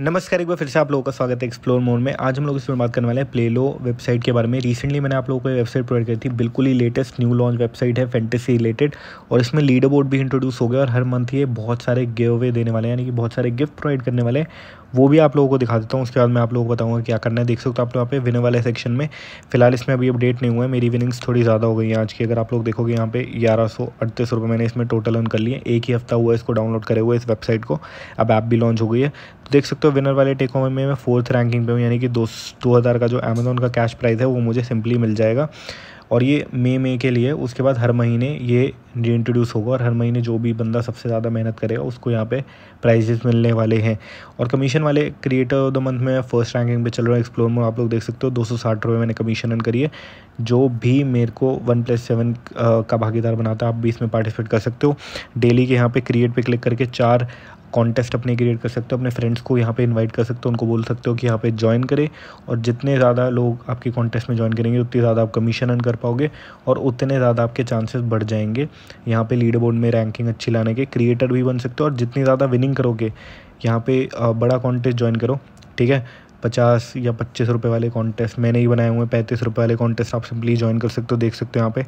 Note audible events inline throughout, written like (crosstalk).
नमस्कार एक बार फिर से आप लोगों का स्वागत है एक्सप्लोर मोड में आज हम लोग इस पर बात करने वाले हैं प्लेलो वेबसाइट के बारे में रिसेंटली मैंने आप लोगों को वेबसाइट प्रोवाइड करी थी बिल्कुल ही लेटेस्ट न्यू लॉन्च वेबसाइट है फैंटेसी रिलेटेड और इसमें लीडर बोर्ड भी इंट्रोड्यूस हो गया और हर मंथ ये बहुत सारे गिव अवे देने वाले यानी कि बहुत सारे गिफ्ट प्रोवाइड करने वाले वो भी आप लोगों को दिखा देता हूँ उसके बाद मैं आप लोगों को बताऊँगा क्या करना है देख सकते हो आप लोग यहाँ पे विनर वाले सेक्शन में फिलहाल इसमें अभी अपडेट नहीं हुआ है मेरी विनिंग्स थोड़ी ज़्यादा हो गई हैं आज की अगर आप लोग देखोगे यहाँ पे ग्यारह सौ अड़तीस रुपये मैंने इसमें टोटल अर्न कर लिए एक ही हफ्ता हुआ इसको डाउनलोड करे हुए इस वेबसाइट को अब ऐप भी लॉन्च हो गई है तो देख सकते हो विनर वाले टेक में मैं फोर्थ रैंकिंग पे हूँ यानी कि दो दो हज़ार का जो अमेजोन का कैश प्राइस है वो मुझे सिंपली मिल जाएगा और ये मे मई के लिए उसके बाद हर महीने ये इंट्रोड्यूस होगा और हर महीने जो भी बंदा सबसे ज़्यादा मेहनत करेगा उसको यहाँ पे प्राइजेस मिलने वाले हैं और कमीशन वाले क्रिएटर ऑफ द मंथ में फर्स्ट रैंकिंग पे चल रहा है एक्सप्लोर मोड आप लोग देख सकते हो दो सौ साठ रुपये मैंने कमीशन रन करी है जो भी मेरे को वन प्लस सेवन का भागीदार बनाता है आप भी इसमें पार्टिसिपेट कर सकते हो डेली के यहाँ पर क्रिएट पर क्लिक करके चार कॉन्टेस्ट अपने क्रिएट कर सकते हो अपने फ्रेंड्स को यहाँ पे इनवाइट कर सकते हो उनको बोल सकते हो कि यहाँ पे ज्वाइन करें और जितने ज़्यादा लोग आपके कॉन्टेस्ट में ज्वाइन करेंगे उतनी ज़्यादा आप कमीशन अन कर पाओगे और उतने ज़्यादा आपके चांसेस बढ़ जाएंगे यहाँ पे लीड बोर्ड में रैंकिंग अच्छी लाने के क्रिएटर भी बन सकते हो और जितनी ज़्यादा विनिंग करोगे यहाँ पे बड़ा कॉन्टेस्ट ज्वाइन करो ठीक है पचास या पच्चीस रुपये वाले कॉन्टेस्ट मैंने ही बनाए हुए हैं पैंतीस रुपये वाले कॉन्टेस्ट आप सिंपली ज्वाइन कर सकते हो देख सकते हो यहाँ पे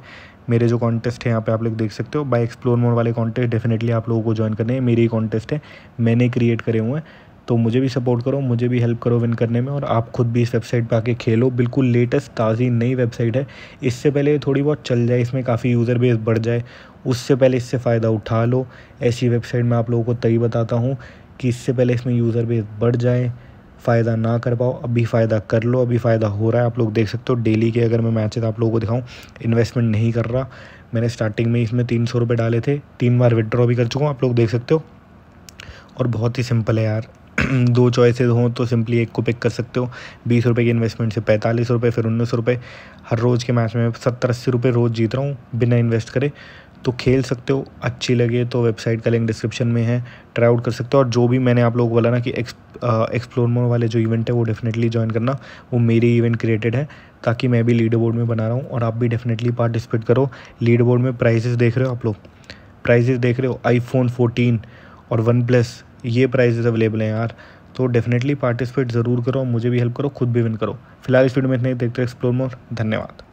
मेरे जो कॉन्टेस्ट है यहाँ पे आप लोग देख सकते हो बाय एक्सप्लोर मोड वाले कॉन्टेस्ट डेफिनेटली आप लोगों को ज्वाइन करने हैं मेरे ही कॉन्टेस्ट है मैंने क्रिएट करे हुए हैं तो मुझे भी सपोर्ट करो मुझे भी हेल्प करो विन करने में और आप खुद भी इस वेबसाइट पर आके खेलो बिल्कुल लेटेस्ट ताज़ी नई वेबसाइट है इससे पहले थोड़ी बहुत चल जाए इसमें काफ़ी यूज़र बेस बढ़ जाए उससे पहले इससे फ़ायदा उठा लो ऐसी वेबसाइट मैं आप लोगों को तभी बताता हूँ कि इससे पहले इसमें यूज़र बेस बढ़ जाए फ़ायदा ना कर पाओ अभी फ़ायदा कर लो अभी फ़ायदा हो रहा है आप लोग देख सकते हो डेली के अगर मैं मैचेस आप लोगों को दिखाऊं इन्वेस्टमेंट नहीं कर रहा मैंने स्टार्टिंग में इसमें तीन सौ रुपये डाले थे तीन बार विड्रॉ भी कर चुका हूँ आप लोग देख सकते हो और बहुत ही सिंपल है यार (clears throat) दो चॉइसेस हों तो सिंपली एक को पिक कर सकते हो बीस रुपये की इन्वेस्टमेंट से पैंतालीस रुपये फिर उन्नीस रुपये हर रोज़ के मैच में सत्तर अस्सी रुपये रोज़ जीत रहा हूँ बिना इन्वेस्ट करे तो खेल सकते हो अच्छी लगे तो वेबसाइट का लिंक डिस्क्रिप्शन में है ट्राई आउट कर सकते हो और जो भी मैंने आप लोग बोला ना कि एक्स एक्सप्लोर मोर वाले जो इवेंट है वो डेफिनेटली ज्वाइन करना वो मेरी इवेंट क्रिएटेड है ताकि मैं भी लीड बोर्ड में बना रहा हूँ और आप भी डेफिनेटली पार्टिसिपेट करो लीड बोर्ड में प्राइजेस देख रहे हो आप लोग प्राइजेस देख रहे हो आईफोन फोटीन और वन प्लस ये प्राइजेज अवेलेबल हैं यार तो डेफिनेटली पार्टिसिपेट ज़रूर करो मुझे भी हेल्प करो खुद भी विन करो फिलहाल इस वीडियो में इतने देखते एक्सप्लोर मोर धन्यवाद